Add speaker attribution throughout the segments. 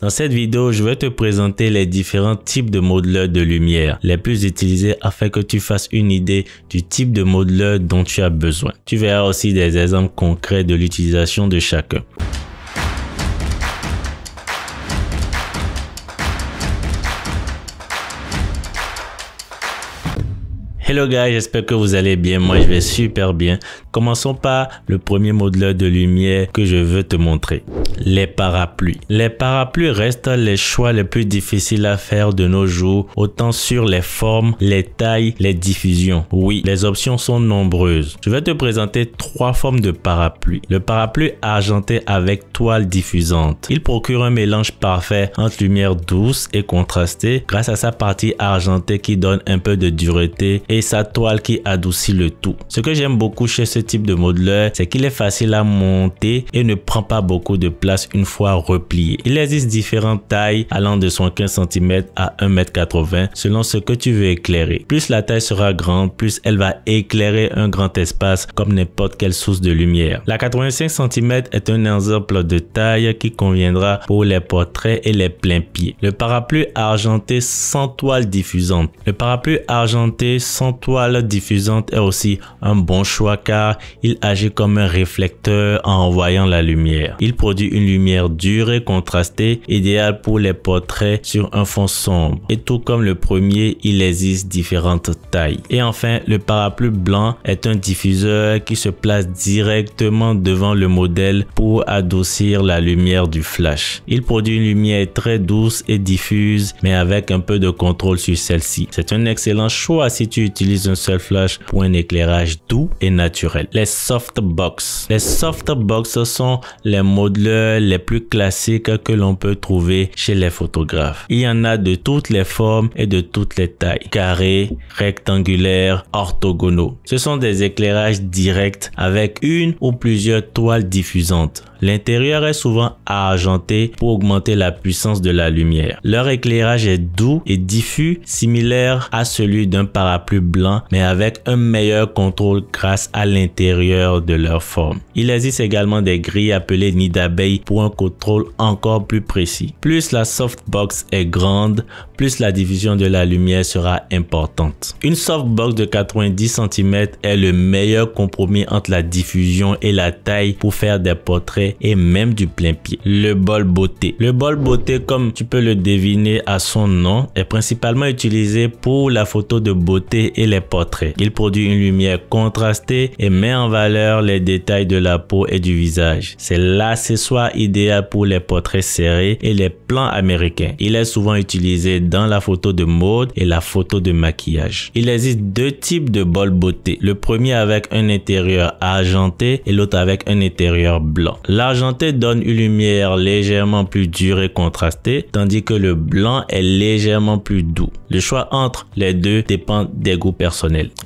Speaker 1: Dans cette vidéo, je vais te présenter les différents types de modeleurs de lumière les plus utilisés afin que tu fasses une idée du type de modeleur dont tu as besoin. Tu verras aussi des exemples concrets de l'utilisation de chacun. Hello guys, j'espère que vous allez bien. Moi, je vais super bien. Commençons par le premier modèle de lumière que je veux te montrer. Les parapluies. Les parapluies restent les choix les plus difficiles à faire de nos jours, autant sur les formes, les tailles, les diffusions. Oui, les options sont nombreuses. Je vais te présenter trois formes de parapluies. Le parapluie argenté avec toile diffusante. Il procure un mélange parfait entre lumière douce et contrastée grâce à sa partie argentée qui donne un peu de dureté et sa toile qui adoucit le tout. Ce que j'aime beaucoup chez ce type de modeleur, c'est qu'il est facile à monter et ne prend pas beaucoup de place une fois replié. Il existe différentes tailles allant de 15 cm à 1m80 selon ce que tu veux éclairer. Plus la taille sera grande, plus elle va éclairer un grand espace comme n'importe quelle source de lumière. La 85 cm est un exemple de taille qui conviendra pour les portraits et les pleins pieds. Le parapluie argenté sans toile diffusante. Le parapluie argenté sans toile diffusante est aussi un bon choix car il agit comme un réflecteur en envoyant la lumière. Il produit une lumière dure et contrastée, idéale pour les portraits sur un fond sombre. Et tout comme le premier, il existe différentes tailles. Et enfin, le parapluie blanc est un diffuseur qui se place directement devant le modèle pour adoucir la lumière du flash. Il produit une lumière très douce et diffuse, mais avec un peu de contrôle sur celle-ci. C'est un excellent choix si tu utilise un seul flash pour un éclairage doux et naturel. Les softbox. Les softbox sont les modeleurs les plus classiques que l'on peut trouver chez les photographes. Il y en a de toutes les formes et de toutes les tailles. Carrés, rectangulaire, orthogonaux. Ce sont des éclairages directs avec une ou plusieurs toiles diffusantes. L'intérieur est souvent argenté pour augmenter la puissance de la lumière. Leur éclairage est doux et diffus, similaire à celui d'un parapluie blanc, mais avec un meilleur contrôle grâce à l'intérieur de leur forme. Il existe également des grilles appelées nid d'abeilles pour un contrôle encore plus précis. Plus la softbox est grande, plus la diffusion de la lumière sera importante. Une softbox de 90 cm est le meilleur compromis entre la diffusion et la taille pour faire des portraits et même du plein pied. Le bol beauté. Le bol beauté, comme tu peux le deviner à son nom, est principalement utilisé pour la photo de beauté et les portraits. Il produit une lumière contrastée et met en valeur les détails de la peau et du visage. C'est l'accessoire idéal pour les portraits serrés et les plans américains. Il est souvent utilisé dans la photo de mode et la photo de maquillage. Il existe deux types de bol beauté. Le premier avec un intérieur argenté et l'autre avec un intérieur blanc. L'argenté donne une lumière légèrement plus dure et contrastée, tandis que le blanc est légèrement plus doux. Le choix entre les deux dépend des goûts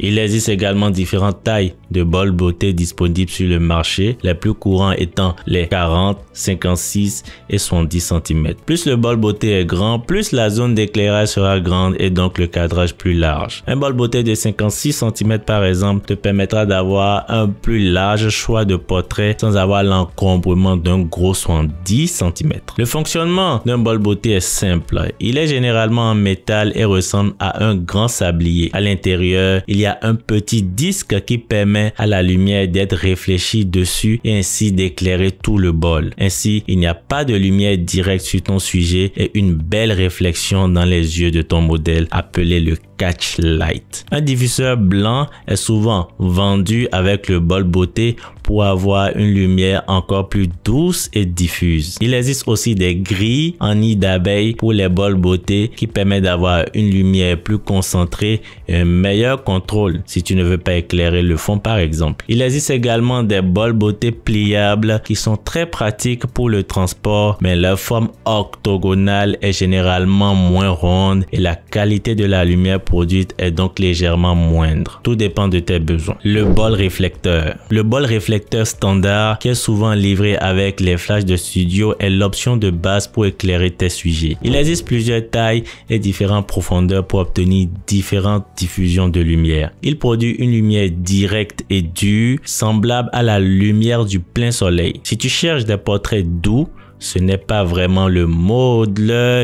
Speaker 1: Il existe également différentes tailles de bols beauté disponibles sur le marché, les plus courants étant les 40, 56 et 70 cm. Plus le bol beauté est grand, plus la zone d'éclairage sera grande et donc le cadrage plus large. Un bol beauté de 56 cm par exemple te permettra d'avoir un plus large choix de portraits sans avoir l'encombrement d'un gros 70 cm. Le fonctionnement d'un bol beauté est simple. Il est généralement en métal et ressemble à un grand sablier. À l'intérieur il y a un petit disque qui permet à la lumière d'être réfléchie dessus et ainsi d'éclairer tout le bol. Ainsi, il n'y a pas de lumière directe sur ton sujet et une belle réflexion dans les yeux de ton modèle appelé le Light. Un diffuseur blanc est souvent vendu avec le bol beauté pour avoir une lumière encore plus douce et diffuse. Il existe aussi des grilles en nid d'abeille pour les bols beauté qui permettent d'avoir une lumière plus concentrée et un meilleur contrôle si tu ne veux pas éclairer le fond par exemple. Il existe également des bols beauté pliables qui sont très pratiques pour le transport mais leur forme octogonale est généralement moins ronde et la qualité de la lumière pour produite est donc légèrement moindre. Tout dépend de tes besoins. Le bol réflecteur. Le bol réflecteur standard qui est souvent livré avec les flashs de studio est l'option de base pour éclairer tes sujets. Il existe plusieurs tailles et différentes profondeurs pour obtenir différentes diffusions de lumière. Il produit une lumière directe et dure, semblable à la lumière du plein soleil. Si tu cherches des portraits doux, ce n'est pas vraiment le mode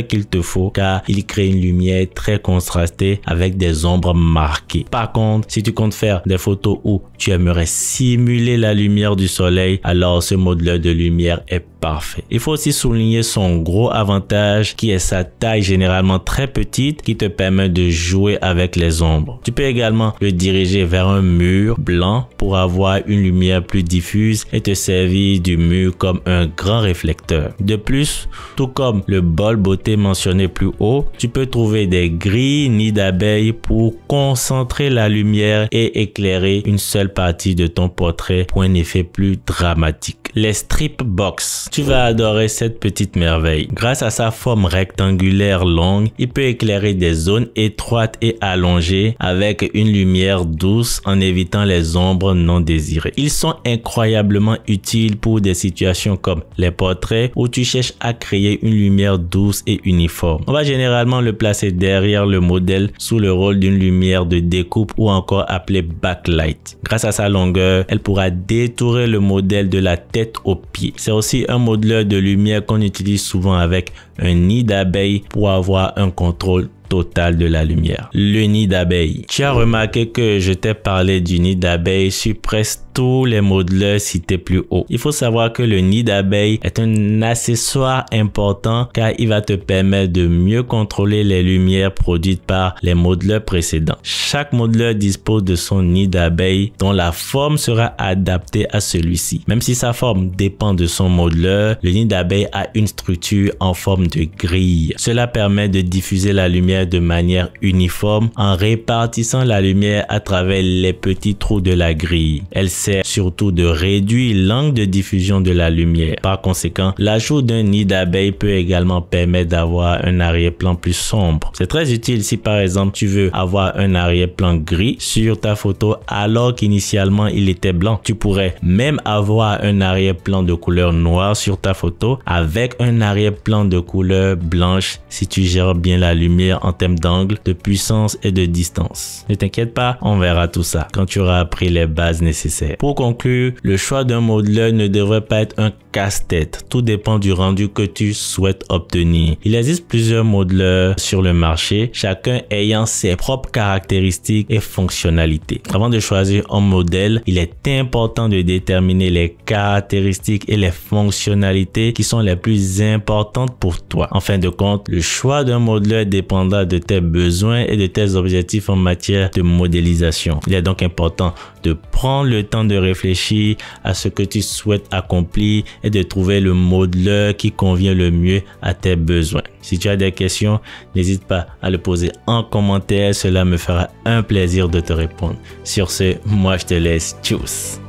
Speaker 1: qu'il te faut car il crée une lumière très contrastée avec des ombres marquées. Par contre, si tu comptes faire des photos où tu aimerais simuler la lumière du soleil, alors ce mode de lumière est parfait. Il faut aussi souligner son gros avantage qui est sa taille généralement très petite qui te permet de jouer avec les ombres. Tu peux également le diriger vers un mur blanc pour avoir une lumière plus diffuse et te servir du mur comme un grand réflecteur. De plus, tout comme le bol beauté mentionné plus haut, tu peux trouver des grilles nids d'abeilles pour concentrer la lumière et éclairer une seule partie de ton portrait pour un effet plus dramatique les strip box. Tu vas adorer cette petite merveille. Grâce à sa forme rectangulaire longue, il peut éclairer des zones étroites et allongées avec une lumière douce en évitant les ombres non désirées. Ils sont incroyablement utiles pour des situations comme les portraits où tu cherches à créer une lumière douce et uniforme. On va généralement le placer derrière le modèle sous le rôle d'une lumière de découpe ou encore appelée backlight. Grâce à sa longueur, elle pourra détourer le modèle de la tête au pied. C'est aussi un modeleur de lumière qu'on utilise souvent avec un nid d'abeille pour avoir un contrôle Total de la lumière. Le nid d'abeille. Tu as remarqué que je t'ai parlé du nid d'abeille sur presque tous les modeleurs cités plus haut. Il faut savoir que le nid d'abeille est un accessoire important car il va te permettre de mieux contrôler les lumières produites par les modeleurs précédents. Chaque modeleur dispose de son nid d'abeille dont la forme sera adaptée à celui-ci. Même si sa forme dépend de son modeleur, le nid d'abeille a une structure en forme de grille. Cela permet de diffuser la lumière de manière uniforme en répartissant la lumière à travers les petits trous de la grille. Elle sert surtout de réduire l'angle de diffusion de la lumière. Par conséquent, l'ajout d'un nid d'abeille peut également permettre d'avoir un arrière-plan plus sombre. C'est très utile si par exemple tu veux avoir un arrière-plan gris sur ta photo alors qu'initialement il était blanc. Tu pourrais même avoir un arrière-plan de couleur noire sur ta photo avec un arrière-plan de couleur blanche si tu gères bien la lumière en d'angle, de puissance et de distance. Ne t'inquiète pas, on verra tout ça quand tu auras appris les bases nécessaires. Pour conclure, le choix d'un modeleur ne devrait pas être un casse-tête. Tout dépend du rendu que tu souhaites obtenir. Il existe plusieurs modeleurs sur le marché, chacun ayant ses propres caractéristiques et fonctionnalités. Avant de choisir un modèle, il est important de déterminer les caractéristiques et les fonctionnalités qui sont les plus importantes pour toi. En fin de compte, le choix d'un modeleur dépendra de tes besoins et de tes objectifs en matière de modélisation. Il est donc important de prendre le temps de réfléchir à ce que tu souhaites accomplir et de trouver le modeleur qui convient le mieux à tes besoins. Si tu as des questions, n'hésite pas à le poser en commentaire. Cela me fera un plaisir de te répondre. Sur ce, moi je te laisse. Tchuss!